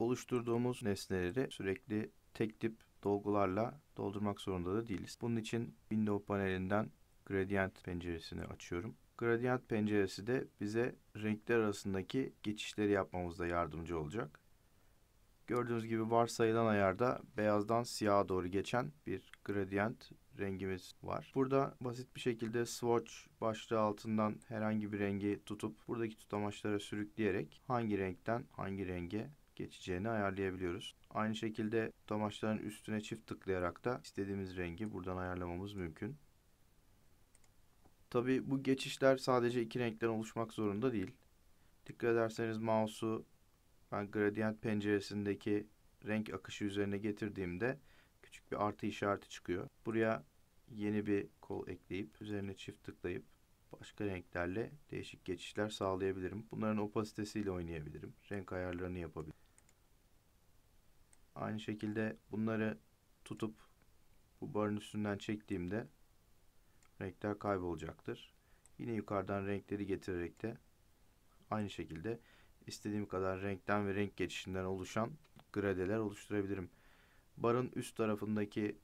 oluşturduğumuz nesneleri sürekli tek tip dolgularla doldurmak zorunda da değiliz. Bunun için Window panelinden Gradient penceresini açıyorum. Gradient penceresi de bize renkler arasındaki geçişleri yapmamızda yardımcı olacak. Gördüğünüz gibi varsayılan ayarda beyazdan siyaha doğru geçen bir gradient rengimiz var. Burada basit bir şekilde swatch başlığı altından herhangi bir rengi tutup buradaki tutamaçlara sürükleyerek hangi renkten hangi renge geçeceğini ayarlayabiliyoruz. Aynı şekilde damaçların üstüne çift tıklayarak da istediğimiz rengi buradan ayarlamamız mümkün. Tabi bu geçişler sadece iki renkten oluşmak zorunda değil. Dikkat ederseniz mouse'u ben gradient penceresindeki renk akışı üzerine getirdiğimde küçük bir artı işareti çıkıyor. Buraya yeni bir kol ekleyip üzerine çift tıklayıp başka renklerle değişik geçişler sağlayabilirim. Bunların opasitesiyle oynayabilirim. Renk ayarlarını yapabilirim. Aynı şekilde bunları tutup bu barın üstünden çektiğimde renkler kaybolacaktır. Yine yukarıdan renkleri getirerek de aynı şekilde istediğim kadar renkten ve renk geçişinden oluşan gradeler oluşturabilirim. Barın üst tarafındaki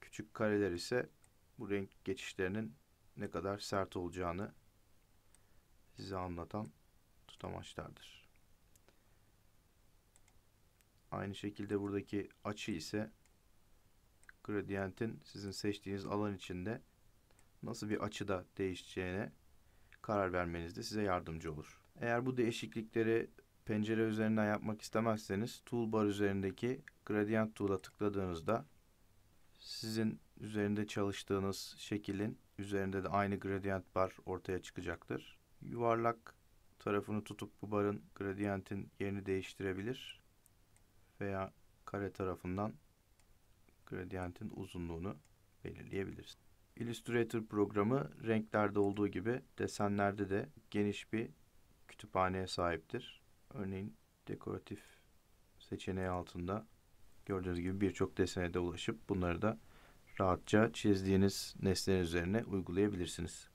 küçük kareler ise bu renk geçişlerinin ne kadar sert olacağını size anlatan tutamaçlardır. Aynı şekilde buradaki açı ise gradiyentin sizin seçtiğiniz alan içinde nasıl bir açıda değişeceğine karar vermenizde size yardımcı olur. Eğer bu değişiklikleri pencere üzerinden yapmak istemezseniz toolbar üzerindeki gradient tool'a tıkladığınızda sizin üzerinde çalıştığınız şekilin üzerinde de aynı gradient bar ortaya çıkacaktır. Yuvarlak tarafını tutup bu barın gradientin yerini değiştirebilir veya kare tarafından gradiyentin uzunluğunu belirleyebiliriz. Illustrator programı renklerde olduğu gibi desenlerde de geniş bir kütüphaneye sahiptir. Örneğin dekoratif seçeneği altında gördüğünüz gibi birçok desene de ulaşıp bunları da rahatça çizdiğiniz nesnenin üzerine uygulayabilirsiniz.